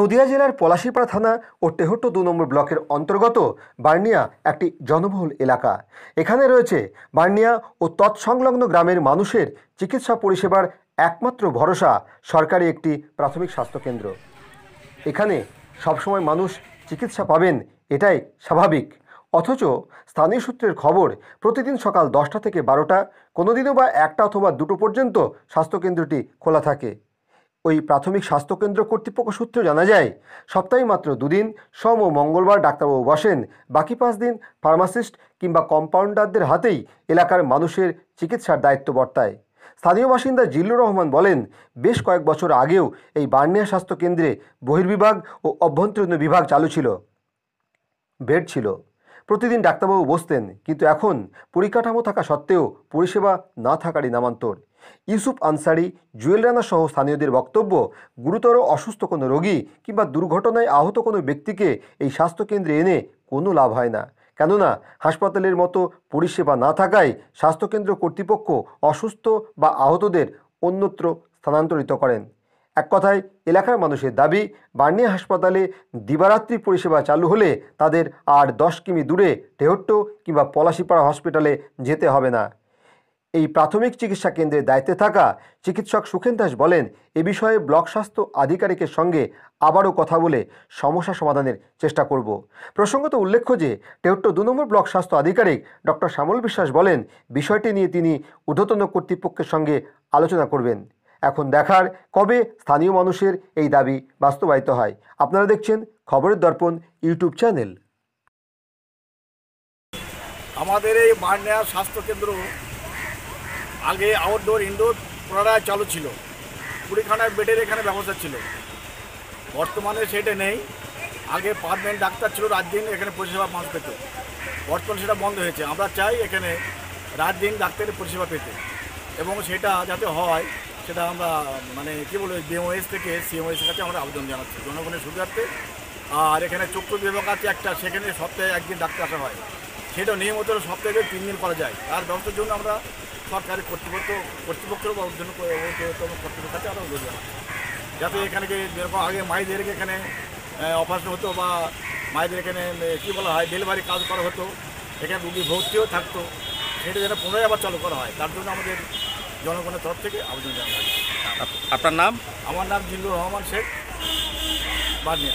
নদিয়া জেলার পলাশিপাড়া থানা ও টেহট্ট দু নম্বর ব্লকের অন্তর্গত বার্নিয়া একটি জনবহুল এলাকা এখানে রয়েছে বার্নিয়া ও তৎসংলগ্ন গ্রামের মানুষের চিকিৎসা পরিষেবার একমাত্র ভরসা সরকারি একটি প্রাথমিক স্বাস্থ্যকেন্দ্র এখানে সবসময় মানুষ চিকিৎসা পাবেন এটাই স্বাভাবিক অথচ স্থানীয় সূত্রের খবর প্রতিদিন সকাল দশটা থেকে বারোটা কোনোদিনও বা একটা অথবা দুটো পর্যন্ত স্বাস্থ্যকেন্দ্রটি খোলা থাকে ওই প্রাথমিক স্বাস্থ্যকেন্দ্র কর্তৃপক্ষ সূত্রে জানা যায় সপ্তাহে মাত্র দুদিন সম ও মঙ্গলবার ডাক্তারবাবু বসেন বাকি পাঁচ দিন ফার্মাসিস্ট কিংবা কম্পাউন্ডারদের হাতেই এলাকার মানুষের চিকিৎসার দায়িত্ব বর্তায় স্থানীয় বাসিন্দা জিল্লুর রহমান বলেন বেশ কয়েক বছর আগেও এই বার্নিয়া স্বাস্থ্য কেন্দ্রে বহির্বিভাগ ও অভ্যন্তরীণ বিভাগ চালু ছিল বেড ছিল প্রতিদিন ডাক্তারবাবু বসতেন কিন্তু এখন পরিকাঠামো থাকা সত্ত্বেও পরিষেবা না থাকারই নামান্তর ইউসুফ আনসারি জুয়েল রানা সহ স্থানীয়দের বক্তব্য গুরুতর অসুস্থ কোনো রোগী কিংবা দুর্ঘটনায় আহত কোনো ব্যক্তিকে এই স্বাস্থ্যকেন্দ্রে এনে কোনো লাভ হয় না কেননা হাসপাতালের মতো পরিষেবা না থাকায় স্বাস্থ্যকেন্দ্র কর্তৃপক্ষ অসুস্থ বা আহতদের অন্যত্র স্থানান্তরিত করেন এক কথায় এলাকার মানুষের দাবি বার্নিয়া হাসপাতালে দিবারাত্রি পরিষেবা চালু হলে তাদের আর দশ কিমি দূরে ঢেহট্ট কিংবা পলাশিপাড়া হসপিটালে যেতে হবে না এই প্রাথমিক চিকিৎসা কেন্দ্রের দায়িত্বে থাকা চিকিৎসক সুখেন দাস বলেন এ বিষয়ে ব্লক স্বাস্থ্য আধিকারিকের সঙ্গে আবারও কথা বলে সমস্যা সমাধানের চেষ্টা করব প্রসঙ্গত উল্লেখ্য যে টেউট্ট দু নম্বর ব্লক স্বাস্থ্য আধিকারিক ডক্টর শ্যামল বিশ্বাস বলেন বিষয়টি নিয়ে তিনি ঊর্ধ্বতন কর্তৃপক্ষের সঙ্গে আলোচনা করবেন এখন দেখার কবে স্থানীয় মানুষের এই দাবি বাস্তবায়িত হয় আপনারা দেখছেন খবরের দর্পণ ইউটিউব চ্যানেল আমাদের এই মান্যা স্বাস্থ্যকেন্দ্র আগে আউটডোর ইনডোর পুনরা চালু ছিল কুড়িখানায় বেডের এখানে ব্যবস্থা ছিল বর্তমানে সেটা নেই আগে পারমানেন্ট ডাক্তার ছিল রাত দিন এখানে পরিষেবা মানুষ পেত বর্তমানে সেটা বন্ধ হয়েছে আমরা চাই এখানে রাত দিন ডাক্তারের পরিষেবা পেতে এবং সেটা যাতে হয় সেটা আমরা মানে কী বলবো বিএমএস থেকে সিএমএসের কাছে আমরা আবেদন জানাচ্ছি জনগণের সুবিধার্থে আর এখানে চক্ষু বিভাগ আছে একটা সেখানে সপ্তাহে একদিন ডাক্তার আসা হয় সেটা নিয়মিত সপ্তাহে তিন দিন করা যায় তার ব্যবস্থার জন্য আমরা সরকারি কর্তৃপক্ষ কর্তৃপক্ষের জন্য কর্তৃপক্ষের কাছে আরও অনুরোধ যাতে এখানে যেরকম আগে মাইদেরকে এখানে অপারেশন হতো বা মায়েদের এখানে কী বলা হয় ডেলিভারি কাজ করা হতো এখানে রুগী ভর্তিও থাকতো সেটা যেন পুনরায় আবার চালু করা হয় তার জন্য আমাদের জনগণের তরফ থেকে আবেদন জানানো আপনার নাম আমার নাম জিল্লুর রহমান শেখ বার্নিয়া